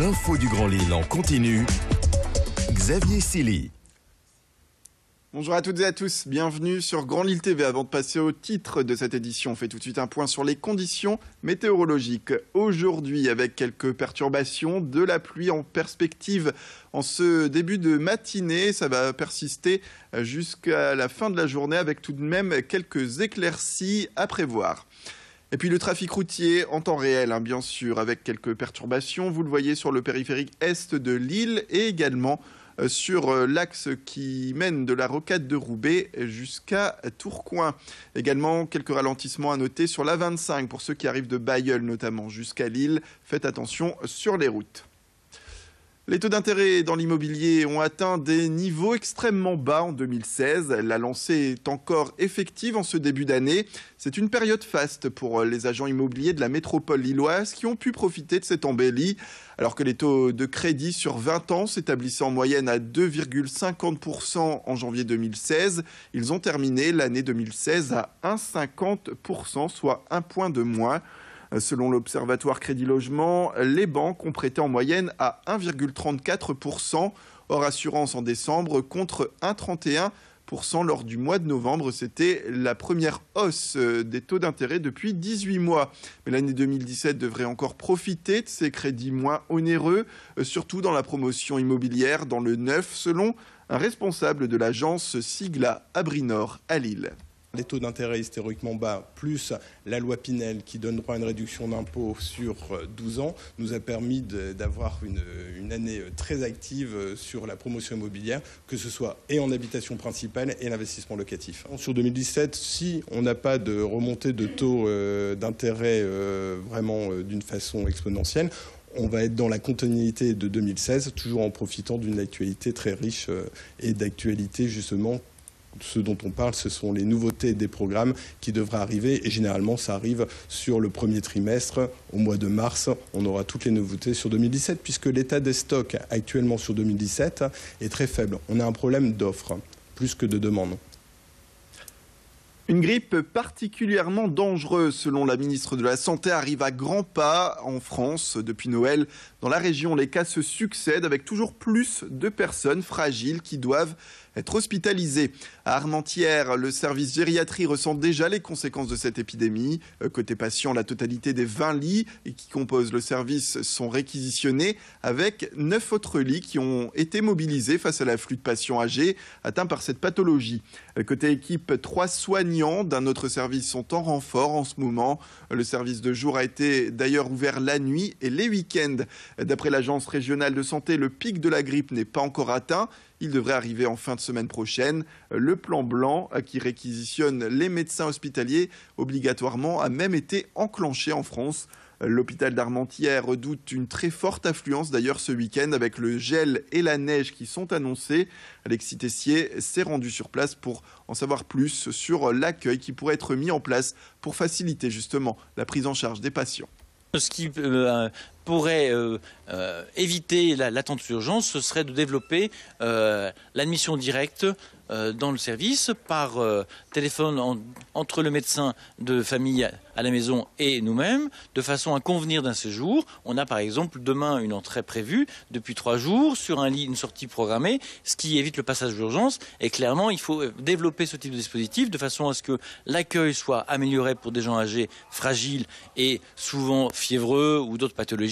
L'info du Grand Lille en continue, Xavier Silly. Bonjour à toutes et à tous, bienvenue sur Grand Lille TV. Avant de passer au titre de cette édition, on fait tout de suite un point sur les conditions météorologiques. Aujourd'hui, avec quelques perturbations, de la pluie en perspective en ce début de matinée, ça va persister jusqu'à la fin de la journée avec tout de même quelques éclaircies à prévoir. Et puis le trafic routier en temps réel, hein, bien sûr, avec quelques perturbations. Vous le voyez sur le périphérique est de l'île et également euh, sur euh, l'axe qui mène de la rocade de Roubaix jusqu'à Tourcoing. Également, quelques ralentissements à noter sur la 25 pour ceux qui arrivent de Bayeul notamment jusqu'à Lille. Faites attention sur les routes. Les taux d'intérêt dans l'immobilier ont atteint des niveaux extrêmement bas en 2016. La lancée est encore effective en ce début d'année. C'est une période faste pour euh, les agents immobiliers de la métropole lilloise qui ont pu profiter de cette embellie. Alors que les taux de crédit sur 20 ans s'établissaient en moyenne à 2,50% en janvier 2016, ils ont terminé l'année 2016 à 1,50%, soit un point de moins. Selon l'Observatoire Crédit Logement, les banques ont prêté en moyenne à 1,34% hors assurance en décembre contre 1,31% lors du mois de novembre. C'était la première hausse euh, des taux d'intérêt depuis 18 mois. Mais l'année 2017 devrait encore profiter de ces crédits moins onéreux, euh, surtout dans la promotion immobilière, dans le neuf, selon un responsable de l'agence Sigla Abrinor à Lille les taux d'intérêt historiquement bas, plus la loi Pinel qui donne droit à une réduction d'impôt sur 12 euh, ans, nous a permis d'avoir une, année euh, très active euh, sur la promotion immobilière, que ce soit et en habitation principale et l'investissement locatif. Sur 2017, si on n'a pas de remontée de taux d'intérêt vraiment d'une façon exponentielle, on va être dans la continuité de 2016, toujours en profitant d'une actualité très riche et d'actualité justement ce dont on parle, ce sont les nouveautés des programmes qui devraient arriver. Et généralement, ça arrive sur le premier trimestre. Au mois de mars, on aura toutes les nouveautés sur 2017, puisque l'état des stocks actuellement sur 2017 est très faible. On a un problème d'offres plus que de demande. Une grippe particulièrement dangereuse, selon la ministre de la Santé, arrive à grands pas en France depuis Noël. Dans la région, les cas se succèdent avec toujours plus de personnes fragiles qui doivent être hospitalisés. À Armentières, le service gériatrie ressent déjà les conséquences de cette épidémie. Euh, côté patient, la totalité des 20 lits qui composent le service sont réquisitionnés avec 9 autres lits qui ont été mobilisés face à l'afflux de patients âgés atteints par cette pathologie. Euh, côté équipe, 3 soignants d'un autre service sont en renfort en ce moment. Euh, le service de jour a été d'ailleurs ouvert la nuit et les week-ends. D'après l'agence régionale de santé, le pic de la grippe n'est pas encore atteint. Il devrait arriver en fin de semaine prochaine, euh, le plan blanc euh, qui réquisitionne les médecins hospitaliers obligatoirement a même été enclenché en France. Euh, l'hôpital d'Armentières redoute une très forte affluence d'ailleurs ce week-end avec le gel et la neige qui sont annoncés. Alexis Tessier s'est rendu sur place pour en savoir plus sur l'accueil qui pourrait être mis en place pour faciliter justement la prise en charge des patients. Ce qui pourrait euh, euh, éviter l'attente d'urgence, ce serait de développer euh, l'admission directe dans le service par téléphone entre le médecin de famille à la maison et nous-mêmes, de façon à convenir d'un séjour. On a par exemple demain une entrée prévue depuis trois jours sur un lit, une sortie programmée, ce qui évite le passage d'urgence. Et clairement, il faut développer ce type de dispositif de façon à ce que l'accueil soit amélioré pour des gens âgés, fragiles et souvent fiévreux ou d'autres pathologies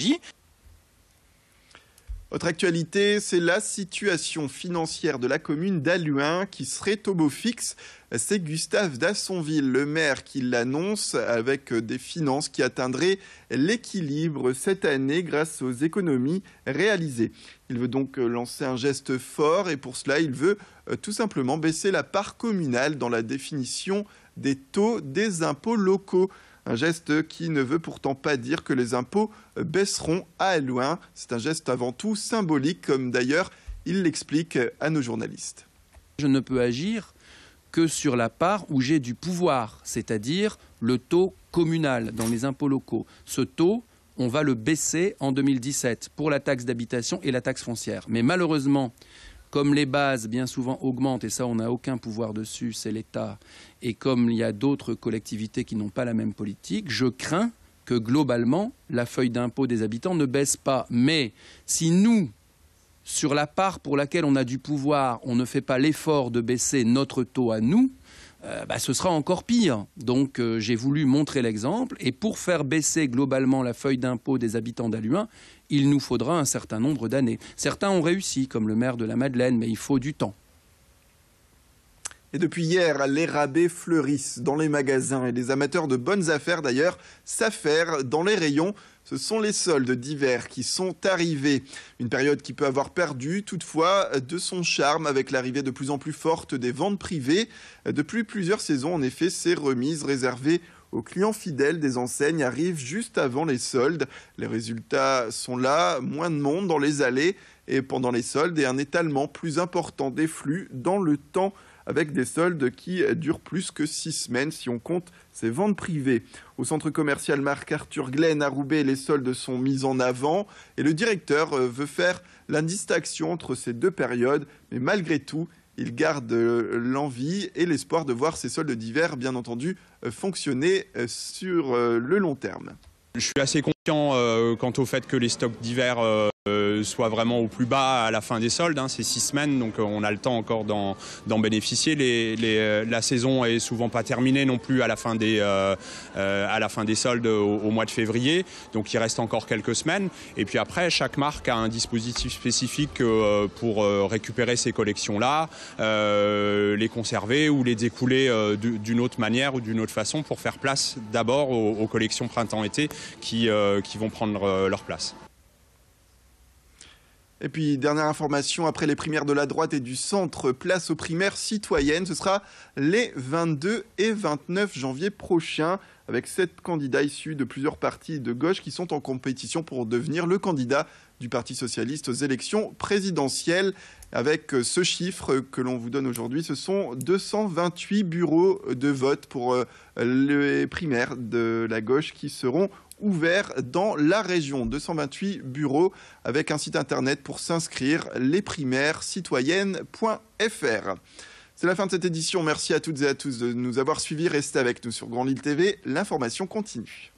autre actualité, c'est la situation financière de la commune d'Aluin qui serait au beau fixe. C'est Gustave Dassonville, le maire, qui l'annonce avec des finances qui atteindraient l'équilibre cette année grâce aux économies réalisées. Il veut donc lancer un geste fort et pour cela, il veut euh, tout simplement baisser la part communale dans la définition des taux des impôts locaux un geste qui ne veut pourtant pas dire que les impôts baisseront à loin. C'est un geste avant tout symbolique, comme d'ailleurs il l'explique à nos journalistes. Je ne peux agir que sur la part où j'ai du pouvoir, c'est-à-dire le taux communal dans les impôts locaux. Ce taux, on va le baisser en 2017 pour la taxe d'habitation et la taxe foncière. Mais malheureusement, comme les bases, bien souvent, augmentent, et ça, on n'a aucun pouvoir dessus, c'est l'État, et comme il y a d'autres collectivités qui n'ont pas la même politique, je crains que globalement, la feuille d'impôt des habitants ne baisse pas. Mais si nous, sur la part pour laquelle on a du pouvoir, on ne fait pas l'effort de baisser notre taux à nous, euh, bah, ce sera encore pire. Donc euh, j'ai voulu montrer l'exemple. Et pour faire baisser globalement la feuille d'impôt des habitants d'Aluin, il nous faudra un certain nombre d'années. Certains ont réussi, comme le maire de la Madeleine, mais il faut du temps. Et depuis hier, les rabais fleurissent dans les magasins et les amateurs de bonnes affaires d'ailleurs s'affairent dans les rayons. Ce sont les soldes d'hiver qui sont arrivés. Une période qui peut avoir perdu toutefois de son charme avec l'arrivée de plus en plus forte des ventes privées. Depuis plusieurs saisons, en effet, ces remises réservées aux clients fidèles des enseignes arrivent juste avant les soldes. Les résultats sont là, moins de monde dans les allées et pendant les soldes et un étalement plus important des flux dans le temps avec des soldes qui durent plus que six semaines si on compte ses ventes privées. Au centre commercial Marc-Arthur Glenn à Roubaix, les soldes sont mis en avant et le directeur euh, veut faire la distinction entre ces deux périodes, mais malgré tout, il garde euh, l'envie et l'espoir de voir ces soldes d'hiver, bien entendu, euh, fonctionner sur le long terme. Je suis assez confiant quant au fait que les stocks d'hiver euh, soit vraiment au plus bas à la fin des soldes. Hein, c'est six semaines, donc euh, on a le temps encore d'en, bénéficier. Euh, la saison est souvent pas terminée non plus à la fin des, à la fin des soldes au, mois de février, donc il reste encore quelques semaines. Et puis après, chaque marque a un dispositif spécifique pour récupérer ces collections-là, les conserver ou les découler d'une autre manière ou d'une autre façon pour faire place d'abord aux, collections printemps-été qui, qui vont prendre leur place. Et puis, dernière information, après les primaires de la droite et du centre, place aux primaires citoyennes. Ce sera les 22 et 29 janvier prochains, avec sept candidats issus de plusieurs partis de gauche qui sont en compétition pour devenir le candidat du Parti socialiste aux élections présidentielles. Avec ce chiffre que l'on vous donne aujourd'hui, ce sont 228 bureaux de vote pour euh, les primaires de la gauche qui seront ouvert dans la région. 228 bureaux avec un site internet pour s'inscrire, lesprimairescitoyennes.fr. C'est la fin de cette édition. Merci à toutes et à tous de nous avoir suivis. Restez avec nous sur Grand Lille TV. L'information continue.